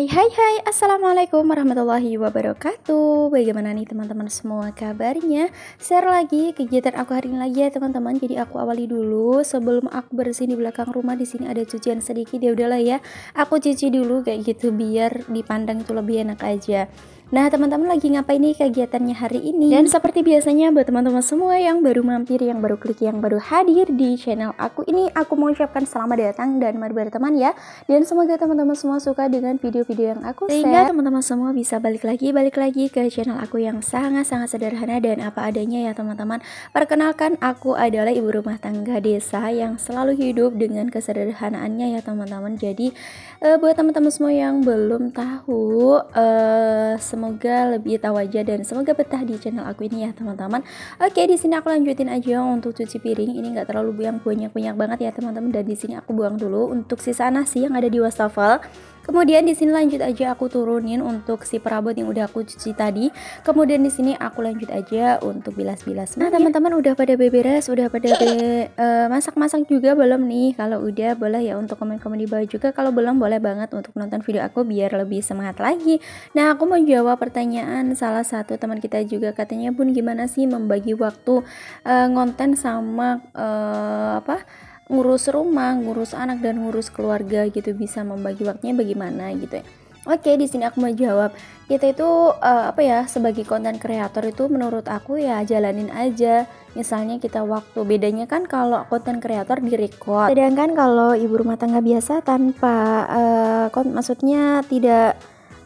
Hai hai hai Assalamualaikum warahmatullahi wabarakatuh Bagaimana nih teman-teman semua kabarnya Share lagi kegiatan aku hari ini lagi ya teman-teman Jadi aku awali dulu Sebelum aku bersih di belakang rumah di sini ada cucian sedikit Ya udahlah ya Aku cuci dulu kayak gitu Biar dipandang itu lebih enak aja Nah, teman-teman lagi ngapain nih kegiatannya hari ini? Dan seperti biasanya buat teman-teman semua yang baru mampir, yang baru klik, yang baru hadir di channel aku ini, aku mau ucapkan selamat datang dan mari berteman ya. Dan semoga teman-teman semua suka dengan video-video yang aku share. Sehingga teman-teman semua bisa balik lagi, balik lagi ke channel aku yang sangat-sangat sederhana dan apa adanya ya teman-teman. Perkenalkan, aku adalah ibu rumah tangga desa yang selalu hidup dengan kesederhanaannya ya teman-teman. Jadi, uh, buat teman-teman semua yang belum tahu, uh, semoga lebih tahu aja dan semoga betah di channel aku ini ya teman-teman oke di sini aku lanjutin aja untuk cuci piring ini nggak terlalu buang banyak-banyak banget ya teman-teman dan di sini aku buang dulu untuk sisa nasi yang ada di wastafel Kemudian di sini lanjut aja aku turunin untuk si perabot yang udah aku cuci tadi. Kemudian di sini aku lanjut aja untuk bilas-bilas. Nah, teman-teman udah pada beberes, udah pada be eh, masak-masak uh, juga belum nih? Kalau udah boleh ya untuk komen-komen di bawah juga. Kalau belum boleh banget untuk nonton video aku biar lebih semangat lagi. Nah, aku mau jawab pertanyaan salah satu teman kita juga katanya, "Bun, gimana sih membagi waktu uh, ngonten sama uh, apa?" ngurus rumah, ngurus anak dan ngurus keluarga gitu bisa membagi waktunya bagaimana gitu ya. Oke, di sini aku mau jawab. Kita itu uh, apa ya sebagai konten kreator itu menurut aku ya jalanin aja. Misalnya kita waktu bedanya kan kalau konten kreator direkod, Sedangkan kalau ibu rumah tangga biasa tanpa uh, maksudnya tidak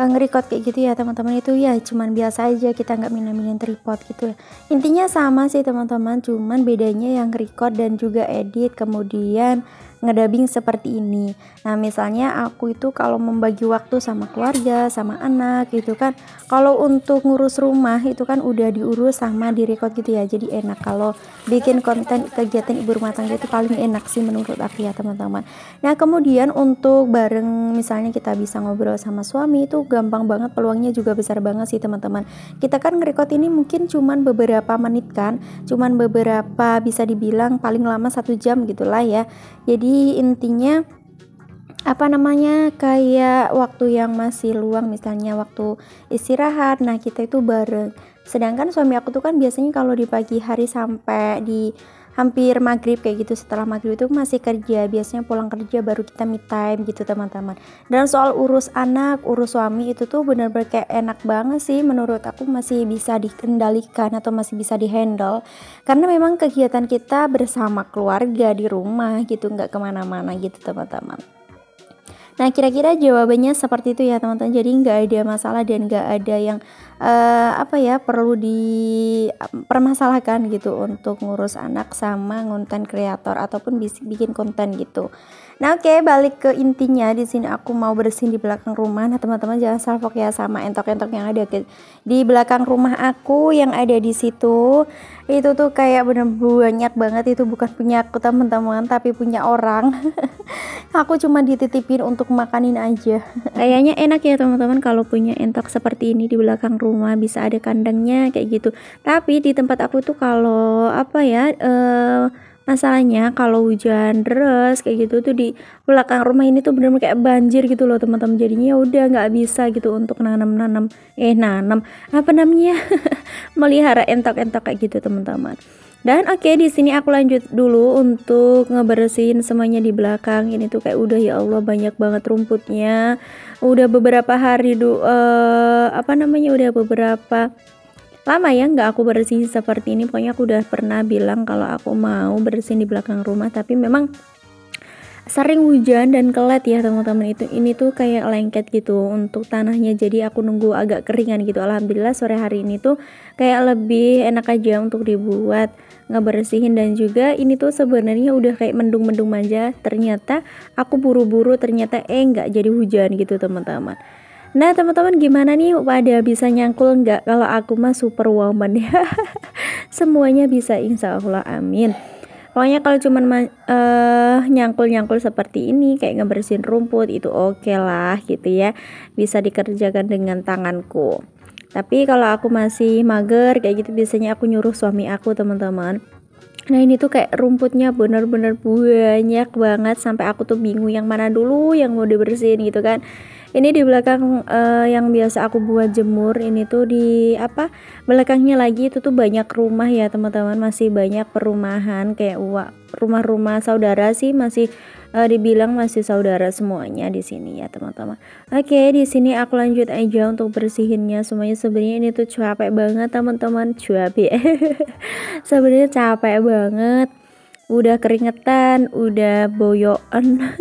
Eh, ngerekod kayak gitu ya teman-teman itu ya cuman biasa aja kita nggak minum-minum tripod gitu ya intinya sama sih teman-teman cuman bedanya yang record dan juga edit kemudian ngedabing seperti ini. Nah, misalnya aku itu kalau membagi waktu sama keluarga, sama anak gitu kan. Kalau untuk ngurus rumah itu kan udah diurus sama di record gitu ya. Jadi enak kalau bikin konten kegiatan ibu rumah tangga itu paling enak sih menurut aku ya, teman-teman. Nah, kemudian untuk bareng misalnya kita bisa ngobrol sama suami itu gampang banget peluangnya juga besar banget sih, teman-teman. Kita kan ngerekod ini mungkin cuman beberapa menit kan, cuman beberapa bisa dibilang paling lama satu jam gitulah ya. Jadi jadi intinya apa namanya kayak waktu yang masih luang misalnya waktu istirahat nah kita itu bareng sedangkan suami aku tuh kan biasanya kalau di pagi hari sampai di hampir maghrib kayak gitu setelah maghrib itu masih kerja biasanya pulang kerja baru kita me time gitu teman-teman dan soal urus anak urus suami itu tuh bener-bener kayak enak banget sih menurut aku masih bisa dikendalikan atau masih bisa dihandle karena memang kegiatan kita bersama keluarga di rumah gitu nggak kemana-mana gitu teman-teman Nah, kira-kira jawabannya seperti itu ya, teman-teman. Jadi nggak ada masalah dan nggak ada yang uh, apa ya perlu dipermasalahkan gitu untuk ngurus anak sama konten kreator ataupun bikin konten gitu. Nah oke okay, balik ke intinya di sini aku mau bersihin di belakang rumah. Nah teman-teman jangan salvok ya sama entok-entok yang ada di belakang rumah aku yang ada di situ. Itu tuh kayak bener banyak banget itu bukan punya aku teman-teman tapi punya orang. aku cuma dititipin untuk makanin aja. Kayaknya enak ya teman-teman kalau punya entok seperti ini di belakang rumah bisa ada kandangnya kayak gitu. Tapi di tempat aku tuh kalau apa ya eh uh, masalahnya kalau hujan deras kayak gitu tuh di belakang rumah ini tuh bener-bener kayak banjir gitu loh teman-teman jadinya ya udah nggak bisa gitu untuk nanam-nanam eh nanam apa namanya melihara entok-entok kayak gitu teman-teman dan oke okay, di sini aku lanjut dulu untuk ngebersihin semuanya di belakang. Ini tuh kayak udah ya Allah banyak banget rumputnya. Udah beberapa hari du uh, apa namanya udah beberapa lama ya nggak aku bersihin seperti ini pokoknya aku udah pernah bilang kalau aku mau bersihin di belakang rumah tapi memang sering hujan dan kelet ya teman-teman itu ini tuh kayak lengket gitu untuk tanahnya jadi aku nunggu agak keringan gitu alhamdulillah sore hari ini tuh kayak lebih enak aja untuk dibuat ngebersihin dan juga ini tuh sebenarnya udah kayak mendung-mendung aja ternyata aku buru-buru ternyata eh nggak jadi hujan gitu teman-teman Nah teman-teman gimana nih pada bisa nyangkul nggak kalau aku mah superwoman ya Semuanya bisa insya Allah amin Pokoknya kalau cuman uh, nyangkul-nyangkul seperti ini kayak ngebersihin rumput itu oke okay lah gitu ya Bisa dikerjakan dengan tanganku Tapi kalau aku masih mager kayak gitu biasanya aku nyuruh suami aku teman-teman Nah ini tuh kayak rumputnya bener-bener banyak banget sampai aku tuh bingung yang mana dulu yang mau dibersihin gitu kan ini di belakang uh, yang biasa aku buat jemur ini tuh di apa belakangnya lagi itu tuh banyak rumah ya teman-teman masih banyak perumahan kayak rumah-rumah saudara sih masih uh, dibilang masih saudara semuanya di sini ya teman-teman oke okay, di sini aku lanjut aja untuk bersihinnya semuanya sebenarnya ini tuh capek banget teman-teman capek sebenarnya capek banget udah keringetan udah boyoan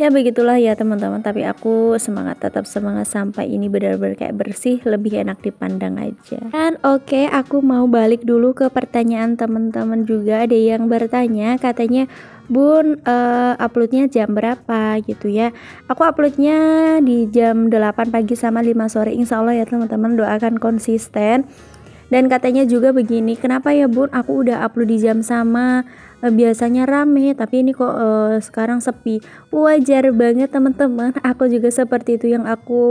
ya begitulah ya teman-teman tapi aku semangat tetap semangat sampai ini benar-benar kayak bersih lebih enak dipandang aja dan oke okay, aku mau balik dulu ke pertanyaan teman-teman juga ada yang bertanya katanya Bun uh, uploadnya jam berapa gitu ya Aku uploadnya di jam 8 pagi sama 5 sore Insya Allah ya teman-teman doakan konsisten Dan katanya juga begini Kenapa ya bun aku udah upload di jam sama Eh, biasanya rame tapi ini kok uh, sekarang sepi wajar banget teman-teman aku juga seperti itu yang aku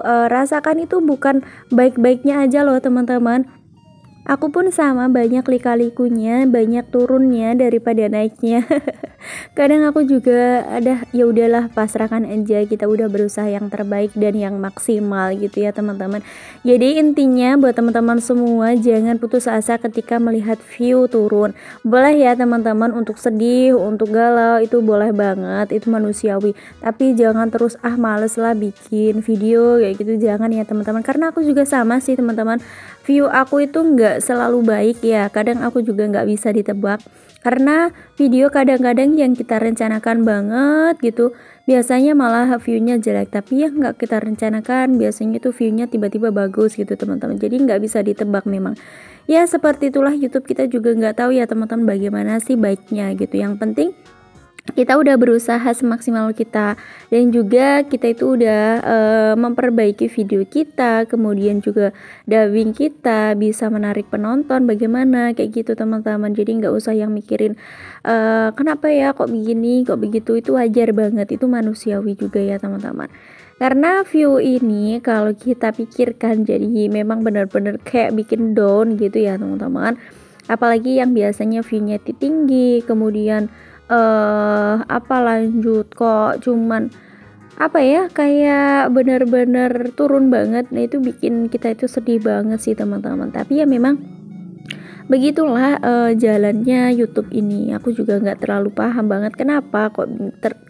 uh, rasakan itu bukan baik-baiknya aja loh teman-teman Aku pun sama banyak lika-likunya, banyak turunnya daripada naiknya. Kadang aku juga ada ya udahlah pasrahkan aja kita udah berusaha yang terbaik dan yang maksimal gitu ya teman-teman. Jadi intinya buat teman-teman semua jangan putus asa ketika melihat view turun. Boleh ya teman-teman untuk sedih, untuk galau itu boleh banget, itu manusiawi. Tapi jangan terus ah males lah bikin video kayak gitu jangan ya teman-teman. Karena aku juga sama sih teman-teman. View aku itu nggak selalu baik ya. Kadang aku juga nggak bisa ditebak karena video kadang-kadang yang kita rencanakan banget gitu, biasanya malah viewnya jelek. Tapi yang nggak kita rencanakan biasanya tuh viewnya tiba-tiba bagus gitu teman-teman. Jadi nggak bisa ditebak memang. Ya seperti itulah YouTube kita juga nggak tahu ya teman-teman bagaimana sih baiknya gitu. Yang penting kita udah berusaha semaksimal kita dan juga kita itu udah uh, memperbaiki video kita kemudian juga dubbing kita bisa menarik penonton bagaimana kayak gitu teman-teman jadi nggak usah yang mikirin uh, kenapa ya kok begini kok begitu itu wajar banget itu manusiawi juga ya teman-teman karena view ini kalau kita pikirkan jadi memang benar-benar kayak bikin down gitu ya teman-teman apalagi yang biasanya viewnya tinggi kemudian eh apa lanjut kok cuman apa ya kayak bener-bener turun banget nah itu bikin kita itu sedih banget sih teman-teman tapi ya memang begitulah uh, jalannya YouTube ini aku juga nggak terlalu paham banget kenapa kok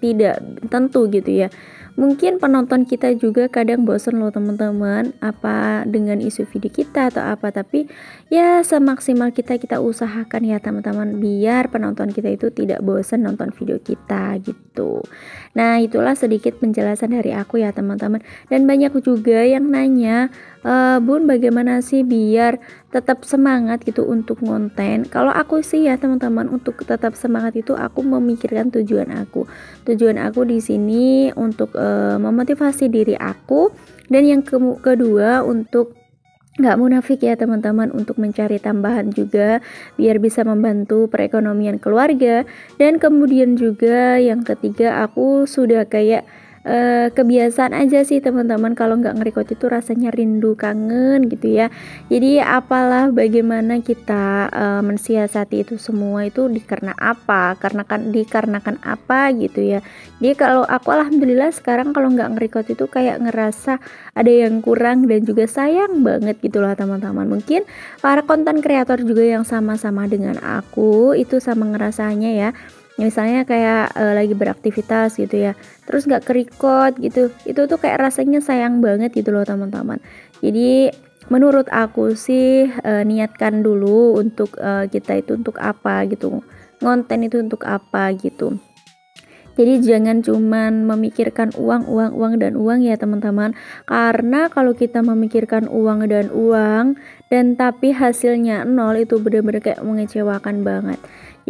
tidak tentu gitu ya Mungkin penonton kita juga kadang bosen loh teman-teman apa dengan isu video kita atau apa tapi ya semaksimal kita kita usahakan ya teman-teman biar penonton kita itu tidak bosen nonton video kita gitu. Nah, itulah sedikit penjelasan dari aku ya teman-teman. Dan banyak juga yang nanya uh, Bun bagaimana sih biar tetap semangat gitu untuk konten kalau aku sih ya teman-teman untuk tetap semangat itu aku memikirkan tujuan aku tujuan aku di sini untuk uh, memotivasi diri aku dan yang ke kedua untuk nggak munafik ya teman-teman untuk mencari tambahan juga biar bisa membantu perekonomian keluarga dan kemudian juga yang ketiga aku sudah kayak e, kebiasaan aja sih teman-teman kalau nggak ngerekot itu rasanya rindu kangen gitu ya jadi apalah bagaimana kita e, mensiasati itu semua itu dikarena apa karena kan dikarenakan apa gitu ya dia kalau aku alhamdulillah sekarang kalau nggak ngerekot itu kayak ngerasa ada yang kurang dan juga sayang banget gitu loh teman-teman mungkin para konten kreator juga yang sama-sama dengan aku itu sama ngerasanya ya ya misalnya kayak e, lagi beraktivitas gitu ya terus nggak kerikot gitu itu tuh kayak rasanya sayang banget gitu loh teman-teman jadi menurut aku sih e, niatkan dulu untuk e, kita itu untuk apa gitu konten itu untuk apa gitu jadi jangan cuman memikirkan uang, uang, uang dan uang ya teman-teman. Karena kalau kita memikirkan uang dan uang dan tapi hasilnya nol itu benar-benar kayak mengecewakan banget.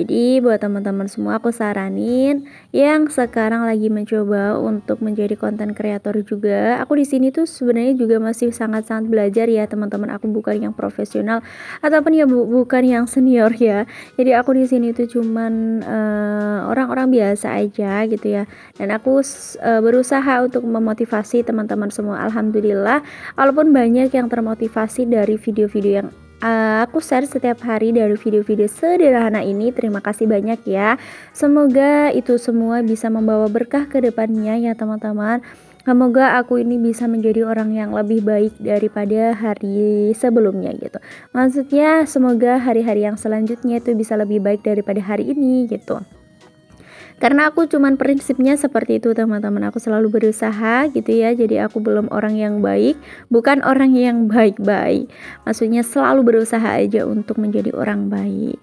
Jadi buat teman-teman semua aku saranin yang sekarang lagi mencoba untuk menjadi konten kreator juga, aku di sini tuh sebenarnya juga masih sangat-sangat belajar ya teman-teman. Aku bukan yang profesional ataupun ya bu bukan yang senior ya. Jadi aku di sini tuh cuman eh, orang-orang uh, biasa aja gitu ya. Dan aku uh, berusaha untuk memotivasi teman-teman semua. Alhamdulillah, walaupun banyak yang termotivasi dari video-video yang Eh, aku share setiap hari dari video-video sederhana ini. Terima kasih banyak ya. Semoga itu semua bisa membawa berkah ke depannya ya teman-teman. Semoga aku ini bisa menjadi orang yang lebih baik daripada hari sebelumnya gitu. Maksudnya semoga hari-hari yang selanjutnya itu bisa lebih baik daripada hari ini gitu karena aku cuman prinsipnya seperti itu teman-teman aku selalu berusaha gitu ya jadi aku belum orang yang baik bukan orang yang baik-baik maksudnya selalu berusaha aja untuk menjadi orang baik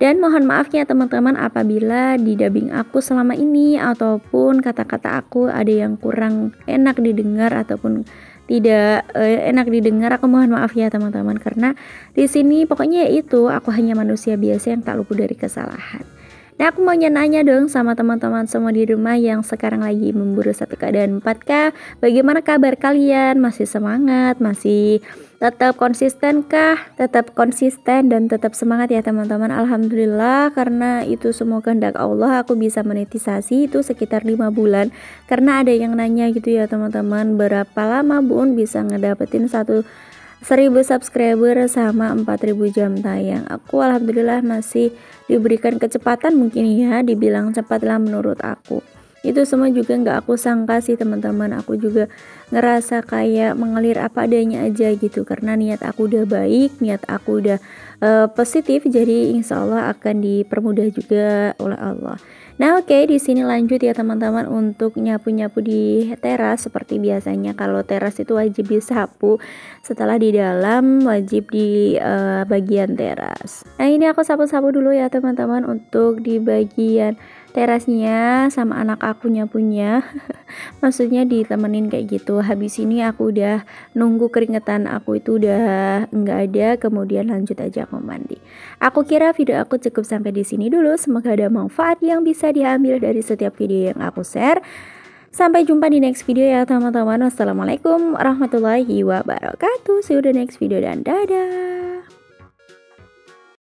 dan mohon maaf ya teman-teman apabila di dubbing aku selama ini ataupun kata-kata aku ada yang kurang enak didengar ataupun tidak eh, enak didengar aku mohon maaf ya teman-teman karena di sini pokoknya ya itu aku hanya manusia biasa yang tak luput dari kesalahan. Nah aku mau nanya dong sama teman-teman semua di rumah yang sekarang lagi memburu satu keadaan 4K Bagaimana kabar kalian? Masih semangat? Masih tetap konsisten kah? Tetap konsisten dan tetap semangat ya teman-teman Alhamdulillah karena itu semua kehendak Allah aku bisa monetisasi itu sekitar 5 bulan Karena ada yang nanya gitu ya teman-teman Berapa lama bun bisa ngedapetin satu 1000 subscriber sama 4000 jam tayang aku alhamdulillah masih diberikan kecepatan mungkin ya dibilang cepatlah menurut aku itu semua juga nggak aku sangka sih teman-teman aku juga ngerasa kayak mengalir apa adanya aja gitu karena niat aku udah baik niat aku udah uh, positif jadi insya Allah akan dipermudah juga oleh Allah Nah oke okay, di sini lanjut ya teman-teman untuk nyapu-nyapu di teras seperti biasanya kalau teras itu wajib disapu setelah di dalam wajib di uh, bagian teras. Nah ini aku sapu-sapu dulu ya teman-teman untuk di bagian terasnya sama anak aku nyapunya maksudnya ditemenin kayak gitu habis ini aku udah nunggu keringetan aku itu udah nggak ada kemudian lanjut aja mau mandi aku kira video aku cukup sampai di sini dulu semoga ada manfaat yang bisa diambil dari setiap video yang aku share Sampai jumpa di next video ya teman-teman Wassalamualaikum warahmatullahi wabarakatuh See you the next video dan dadah